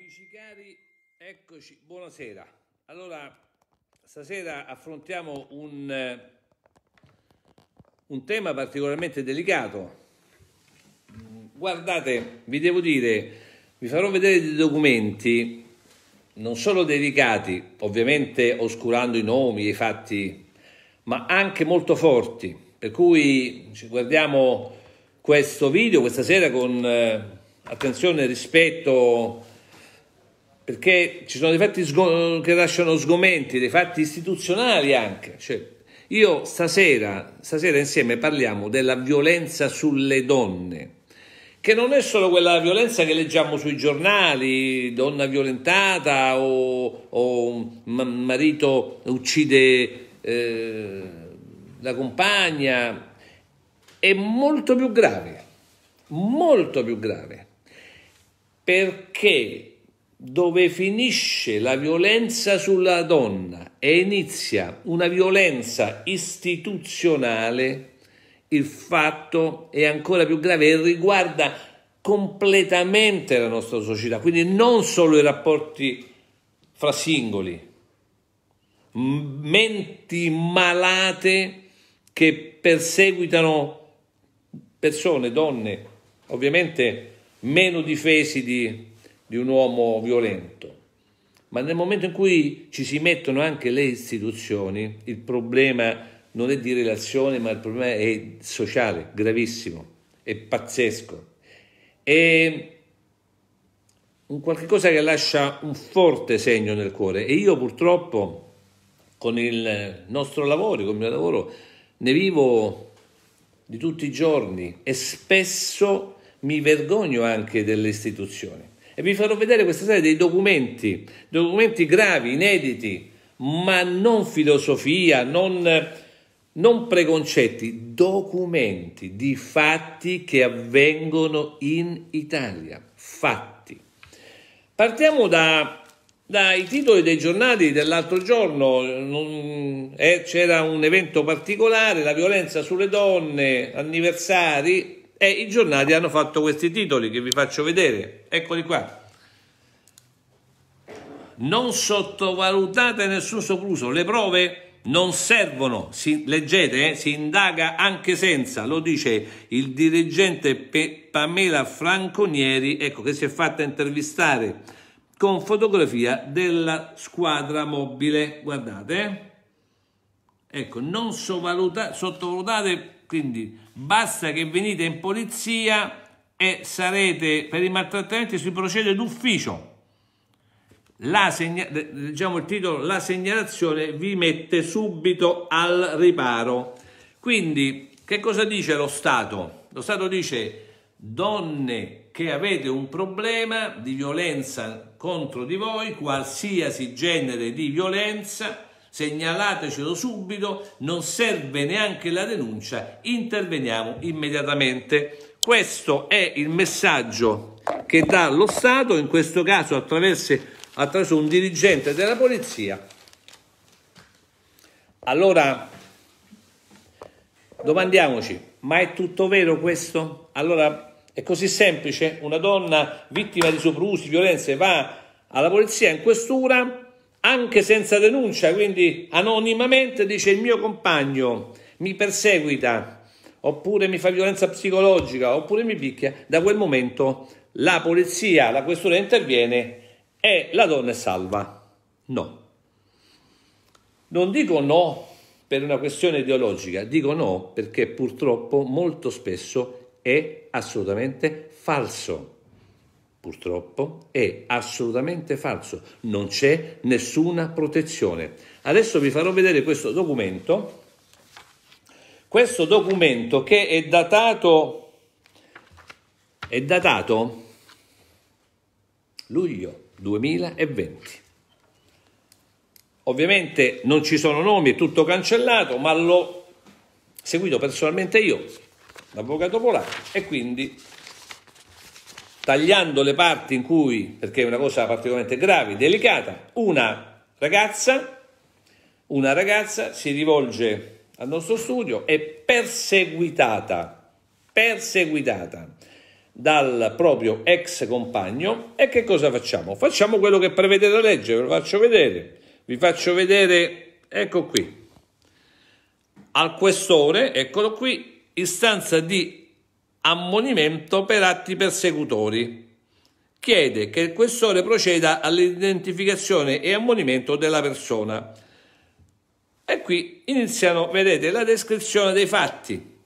Amici cari, eccoci, buonasera. Allora, stasera affrontiamo un, eh, un, tema particolarmente delicato. Guardate, vi devo dire, vi farò vedere dei documenti non solo dedicati, ovviamente oscurando i nomi, i fatti, ma anche molto forti. Per cui ci guardiamo questo video questa sera con eh, attenzione e rispetto perché ci sono dei fatti sgo- che lasciano sgomenti, dei fatti istituzionali anche. Cioè, io stasera, stasera insieme parliamo della violenza sulle donne, che non è solo quella violenza che leggiamo sui giornali, donna violentata o, o marito uccide eh, la compagna, è molto più grave, molto più grave, perché dove finisce la violenza sulla donna e inizia una violenza istituzionale, il fatto è ancora più grave e riguarda completamente la nostra società, quindi non solo i rapporti fra singoli, menti malate che perseguitano persone, donne, ovviamente meno difesi di di un uomo violento, ma nel momento in cui ci si mettono anche le istituzioni, il problema non è di relazione, ma il problema è sociale, gravissimo, è pazzesco. È un qualche cosa che lascia un forte segno nel cuore e io purtroppo con il nostro lavoro, con il mio lavoro, ne vivo di tutti i giorni e spesso mi vergogno anche delle istituzioni e vi farò vedere questa serie dei documenti, documenti gravi, inediti, ma non filosofia, non, non preconcetti, documenti di fatti che avvengono in Italia, fatti. Partiamo da dai titoli dei giornali dell'altro giorno non, eh, c'era un evento particolare, la violenza sulle donne, anniversari, e i giornali hanno fatto questi titoli che vi faccio vedere, eccoli qua. Non sottovalutate nessun sopruso, le prove non servono, si, leggete, eh, si indaga anche senza, lo dice il dirigente Pe Pamela Franconieri, ecco, che si è fatta intervistare con fotografia della squadra mobile, guardate, eh. ecco, non sottovalutate, quindi basta che venite in polizia e sarete per i maltrattamenti si procede d'ufficio. La segna, diciamo il titolo, la segnalazione vi mette subito al riparo. Quindi, che cosa dice lo Stato? Lo Stato dice donne che avete un problema di violenza contro di voi, qualsiasi genere di violenza, segnalatecelo subito, non serve neanche la denuncia, interveniamo immediatamente. Questo è il messaggio che dà lo Stato, in questo caso attraverso, attraverso un dirigente della polizia. Allora, domandiamoci, ma è tutto vero questo? Allora, è così semplice? Una donna vittima di soprusi, violenze, va alla polizia in questura, anche senza denuncia, quindi anonimamente dice il mio compagno mi perseguita, oppure mi fa violenza psicologica, oppure mi picchia, da quel momento la polizia, la questura interviene e la donna è salva. No. Non dico no per una questione ideologica, dico no perché purtroppo molto spesso è assolutamente falso. Purtroppo è assolutamente falso, non c'è nessuna protezione. Adesso vi farò vedere questo documento, questo documento che è datato, è datato luglio 2020. Ovviamente non ci sono nomi, è tutto cancellato, ma l'ho seguito personalmente io, l'avvocato Polacco, e quindi tagliando le parti in cui, perché è una cosa particolarmente grave, delicata, una ragazza, una ragazza si rivolge al nostro studio, è perseguitata, perseguitata dal proprio ex compagno e che cosa facciamo? Facciamo quello che prevede la legge, ve lo faccio vedere, vi faccio vedere, ecco qui, al questore, eccolo qui, istanza di ammonimento per atti persecutori. Chiede che il questore proceda all'identificazione e ammonimento della persona. E qui iniziano, vedete, la descrizione dei fatti.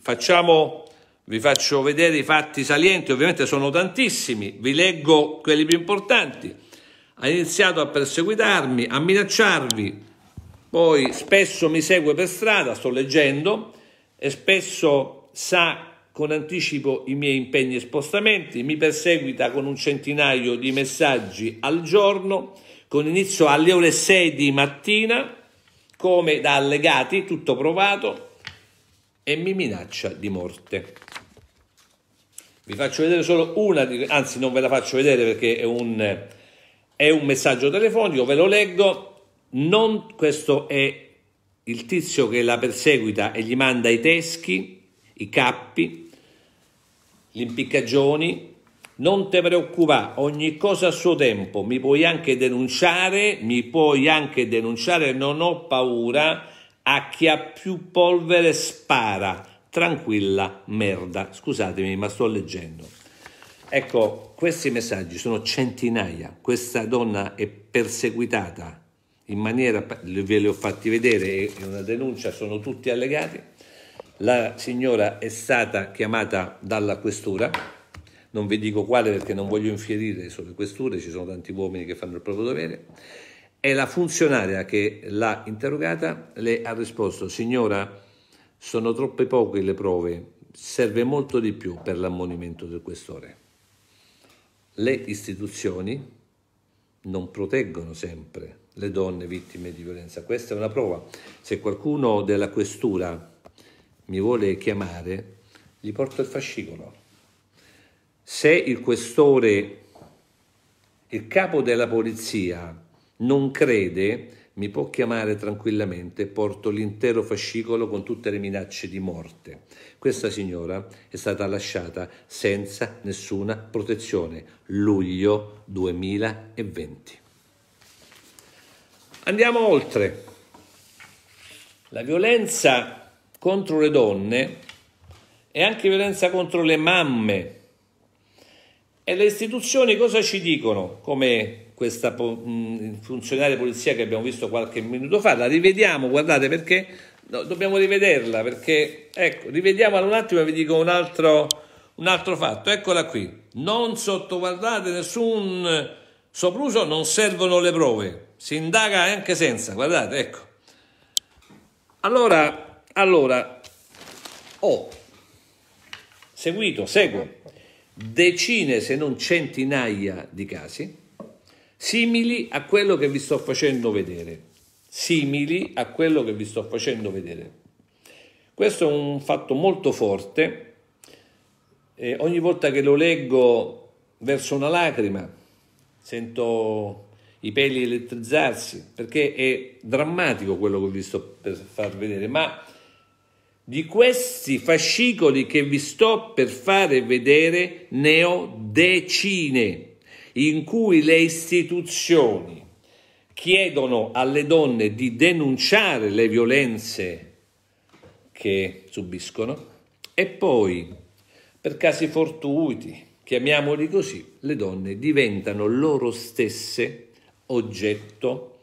Facciamo, vi faccio vedere i fatti salienti, ovviamente sono tantissimi, vi leggo quelli più importanti. Ha iniziato a perseguitarmi, a minacciarvi, poi spesso mi segue per strada, sto leggendo, e spesso sa con anticipo i miei impegni e spostamenti, mi perseguita con un centinaio di messaggi al giorno, con inizio alle ore 6 di mattina, come da allegati, tutto provato, e mi minaccia di morte. Vi faccio vedere solo una, di, anzi non ve la faccio vedere perché è un, è un messaggio telefonico, ve lo leggo, non, questo è il tizio che la perseguita e gli manda i teschi, i cappi, l'impiccagioni, non ti preoccupare, ogni cosa a suo tempo, mi puoi anche denunciare, mi puoi anche denunciare, non ho paura, a chi ha più polvere spara, tranquilla merda. Scusatemi, ma sto leggendo. Ecco, questi messaggi sono centinaia, questa donna è perseguitata in maniera, ve li ho fatti vedere, è una denuncia, sono tutti allegati la signora è stata chiamata dalla questura, non vi dico quale perché non voglio infierire sulle questure, ci sono tanti uomini che fanno il proprio dovere, e la funzionaria che l'ha interrogata le ha risposto, signora, sono troppe poche le prove, serve molto di più per l'ammonimento del questore. Le istituzioni non proteggono sempre le donne vittime di violenza, questa è una prova. Se qualcuno della questura mi vuole chiamare, gli porto il fascicolo. Se il questore, il capo della polizia, non crede, mi può chiamare tranquillamente, porto l'intero fascicolo con tutte le minacce di morte. Questa signora è stata lasciata senza nessuna protezione, luglio 2020. Andiamo oltre. La violenza contro le donne e anche violenza contro le mamme. E le istituzioni cosa ci dicono? Come questa mm, funzionaria di polizia che abbiamo visto qualche minuto fa, la rivediamo, guardate perché no, dobbiamo rivederla, perché ecco, rivediamola un attimo e vi dico un altro, un altro fatto, eccola qui, non sottovalutate nessun sopruso, non servono le prove, si indaga anche senza, guardate, ecco. Allora, allora, ho seguito, seguo decine se non centinaia di casi simili a quello che vi sto facendo vedere. Simili a quello che vi sto facendo vedere. Questo è un fatto molto forte. E ogni volta che lo leggo verso una lacrima, sento i peli elettrizzarsi perché è drammatico quello che vi sto per far vedere, ma di questi fascicoli che vi sto per fare vedere ne ho decine, in cui le istituzioni chiedono alle donne di denunciare le violenze che subiscono e poi, per casi fortuiti, chiamiamoli così, le donne diventano loro stesse oggetto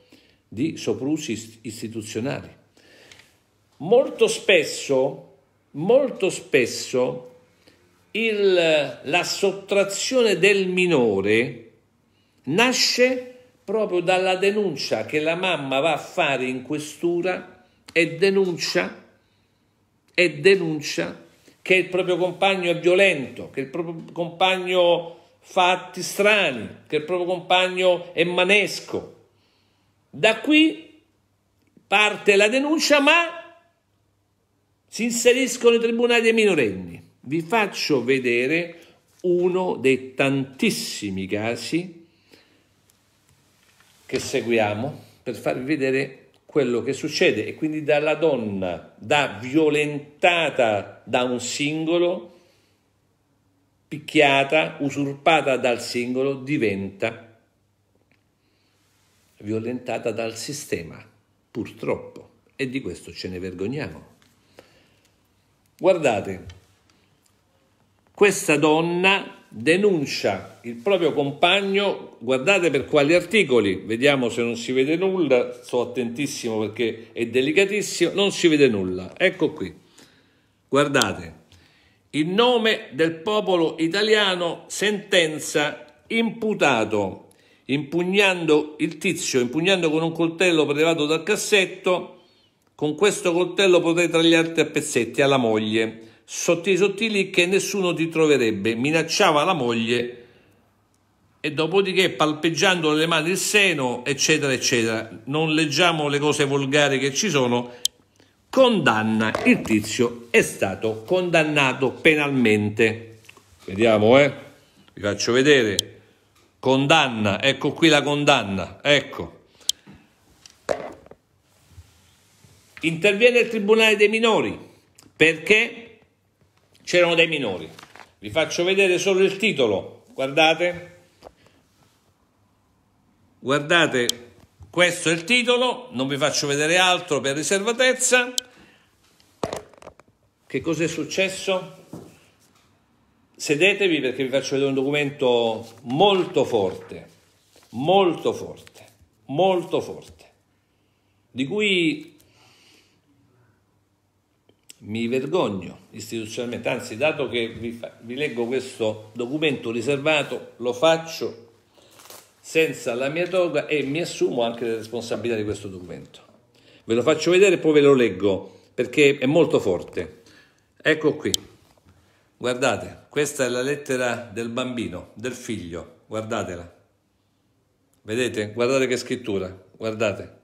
di soprusi istituzionali molto spesso, molto spesso il, la sottrazione del minore nasce proprio dalla denuncia che la mamma va a fare in questura e denuncia, e denuncia che il proprio compagno è violento, che il proprio compagno fa atti strani, che il proprio compagno è manesco. Da qui parte la denuncia, ma si inseriscono i tribunali dei minorenni. Vi faccio vedere uno dei tantissimi casi che seguiamo per farvi vedere quello che succede e quindi dalla donna da violentata da un singolo picchiata, usurpata dal singolo diventa violentata dal sistema, purtroppo, e di questo ce ne vergogniamo. Guardate, questa donna denuncia il proprio compagno, guardate per quali articoli, vediamo se non si vede nulla, sto attentissimo perché è delicatissimo, non si vede nulla, ecco qui, guardate, in nome del popolo italiano sentenza imputato, impugnando il tizio, impugnando con un coltello prelevato dal cassetto, con questo coltello potrei tagliarti a pezzetti alla moglie. Sottili sottili che nessuno ti troverebbe. Minacciava la moglie e dopodiché palpeggiando le mani il seno, eccetera, eccetera. Non leggiamo le cose volgari che ci sono. Condanna, il tizio è stato condannato penalmente. Vediamo, eh? Vi faccio vedere. Condanna, ecco qui la condanna, ecco. Interviene il Tribunale dei minori perché c'erano dei minori. Vi faccio vedere solo il titolo, guardate. Guardate, questo è il titolo, non vi faccio vedere altro per riservatezza. Che cosa è successo? Sedetevi perché vi faccio vedere un documento molto forte, molto forte, molto forte, di cui mi vergogno istituzionalmente, anzi dato che vi, fa, vi, leggo questo documento riservato, lo faccio senza la mia toga e mi assumo anche le responsabilità di questo documento. Ve lo faccio vedere e poi ve lo leggo perché è molto forte. Ecco qui, guardate, questa è la lettera del bambino, del figlio, guardatela. Vedete? Guardate che scrittura, guardate.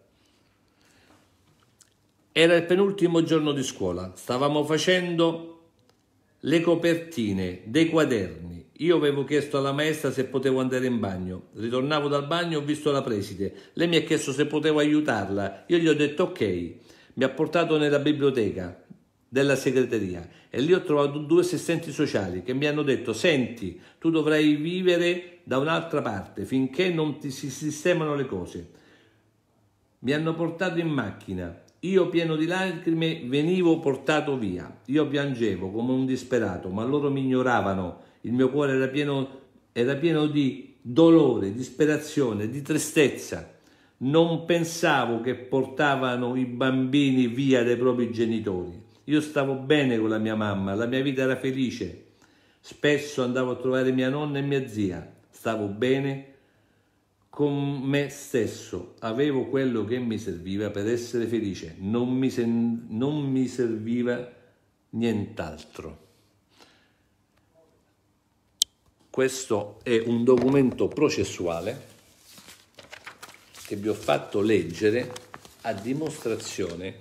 Era il penultimo giorno di scuola, stavamo facendo le copertine dei quaderni. Io avevo chiesto alla maestra se potevo andare in bagno. Ritornavo dal bagno, ho visto la preside. Lei mi ha chiesto se potevo aiutarla. Io gli ho detto ok. Mi ha portato nella biblioteca della segreteria e lì ho trovato due assistenti sociali che mi hanno detto senti tu dovrai vivere da un'altra parte finché non ti si sistemano le cose mi hanno portato in macchina io pieno di lacrime venivo portato via, io piangevo come un disperato, ma loro mi ignoravano, il mio cuore era pieno, era pieno di dolore, disperazione, di tristezza. Non pensavo che portavano i bambini via dai propri genitori. Io stavo bene con la mia mamma, la mia vita era felice. Spesso andavo a trovare mia nonna e mia zia. Stavo bene, con me stesso, avevo quello che mi serviva per essere felice, non mi, sen- non mi serviva nient'altro. Questo è un documento processuale che vi ho fatto leggere a dimostrazione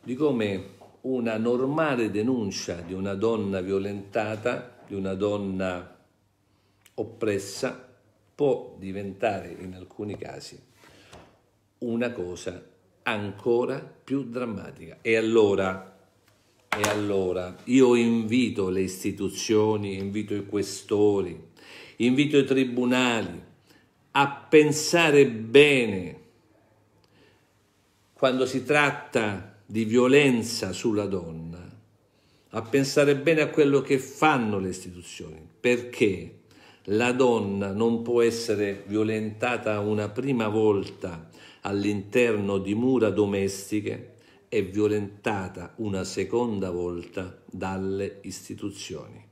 di come una normale denuncia di una donna violentata, di una donna oppressa, può diventare in alcuni casi una cosa ancora più drammatica. E allora, e allora io invito le istituzioni, invito i questori, invito i tribunali a pensare bene quando si tratta di violenza sulla donna, a pensare bene a quello che fanno le istituzioni, perché la donna non può essere violentata una prima volta all'interno di mura domestiche e violentata una seconda volta dalle istituzioni.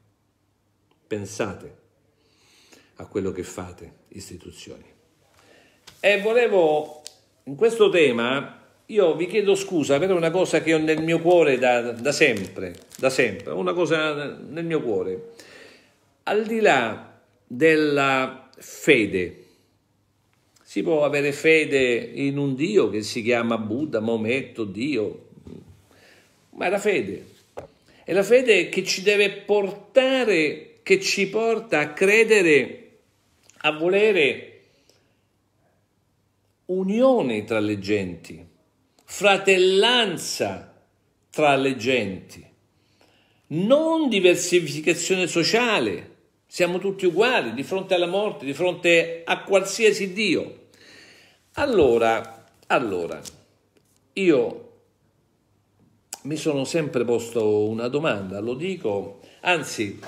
Pensate a quello che fate, istituzioni. E volevo, in questo tema, io vi chiedo scusa per una cosa che ho nel mio cuore da, da sempre, da sempre, una cosa nel mio cuore. Al di là della fede. Si può avere fede in un Dio che si chiama Buddha, Maometto, Dio, ma è la fede. È la fede che ci deve portare, che ci porta a credere, a volere unione tra le genti, fratellanza tra le genti, non diversificazione sociale, siamo tutti uguali di fronte alla morte, di fronte a qualsiasi Dio. Allora, allora, io mi sono sempre posto una domanda, lo dico, anzi,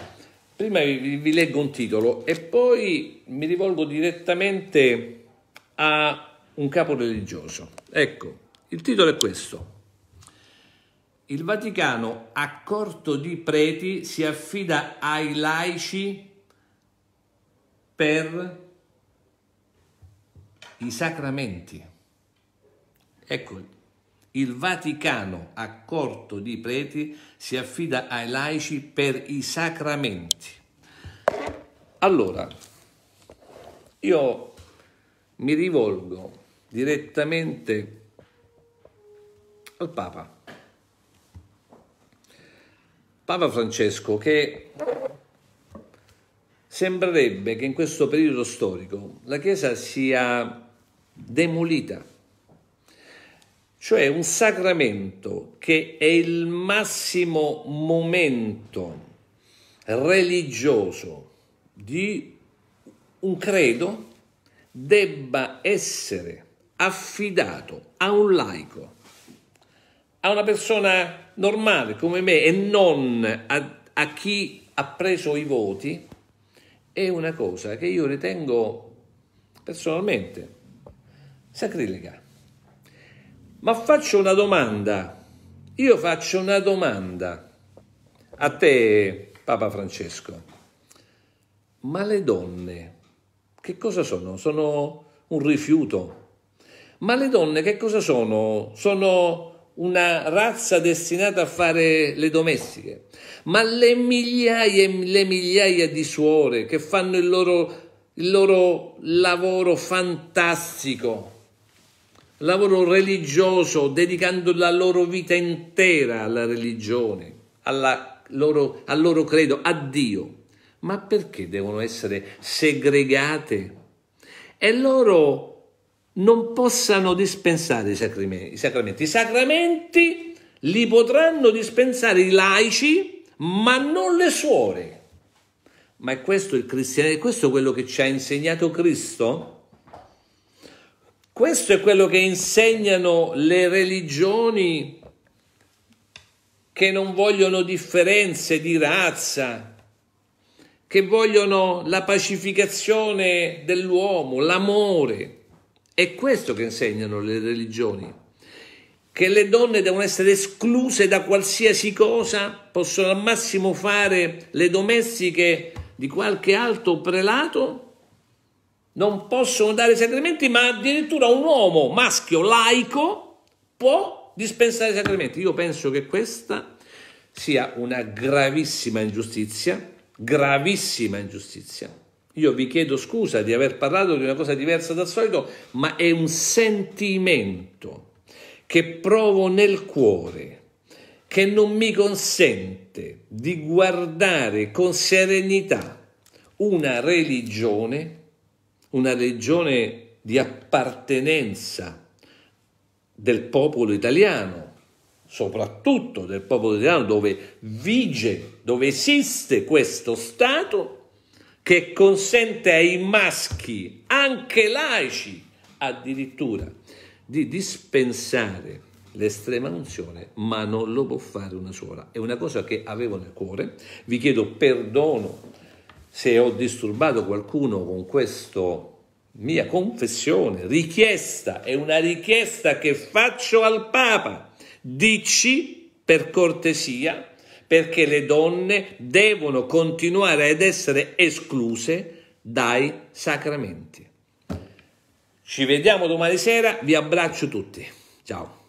prima vi, vi leggo un titolo e poi mi rivolgo direttamente a un capo religioso. Ecco, il titolo è questo. Il Vaticano, accorto di preti, si affida ai laici per i sacramenti. Ecco, il Vaticano, a corto di preti, si affida ai laici per i sacramenti. Allora, io mi rivolgo direttamente al Papa. Papa Francesco che Sembrerebbe che in questo periodo storico la Chiesa sia demolita, cioè un sacramento che è il massimo momento religioso di un credo debba essere affidato a un laico, a una persona normale come me e non a, a chi ha preso i voti è una cosa che io ritengo personalmente sacrilega. Ma faccio una domanda, io faccio una domanda a te, Papa Francesco. Ma le donne che cosa sono? Sono un rifiuto. Ma le donne che cosa sono? Sono una razza destinata a fare le domestiche, ma le migliaia e le migliaia di suore che fanno il loro, il loro lavoro fantastico, lavoro religioso, dedicando la loro vita intera alla religione, alla loro, al loro credo, a Dio. Ma perché devono essere segregate? E loro non possano dispensare i sacramenti. I sacramenti, I sacramenti li potranno dispensare i laici, ma non le suore. Ma è questo il cristianesimo? è Questo quello che ci ha insegnato Cristo? Questo è quello che insegnano le religioni che non vogliono differenze di razza, che vogliono la pacificazione dell'uomo, l'amore. È questo che insegnano le religioni, che le donne devono essere escluse da qualsiasi cosa, possono al massimo fare le domestiche di qualche alto prelato, non possono dare sacramenti, ma addirittura un uomo maschio laico può dispensare sacramenti. Io penso che questa sia una gravissima ingiustizia, gravissima ingiustizia io vi chiedo scusa di aver parlato di una cosa diversa dal solito, ma è un sentimento che provo nel cuore, che non mi consente di guardare con serenità una religione, una religione di appartenenza del popolo italiano, soprattutto del popolo italiano dove vige, dove esiste questo Stato che consente ai maschi, anche laici addirittura, di dispensare l'estrema unzione, ma non lo può fare una sola. È una cosa che avevo nel cuore. Vi chiedo perdono se ho disturbato qualcuno con questa mia confessione, richiesta, è una richiesta che faccio al Papa. Dici per cortesia perché le donne devono continuare ad essere escluse dai sacramenti. Ci vediamo domani sera, vi abbraccio tutti. Ciao.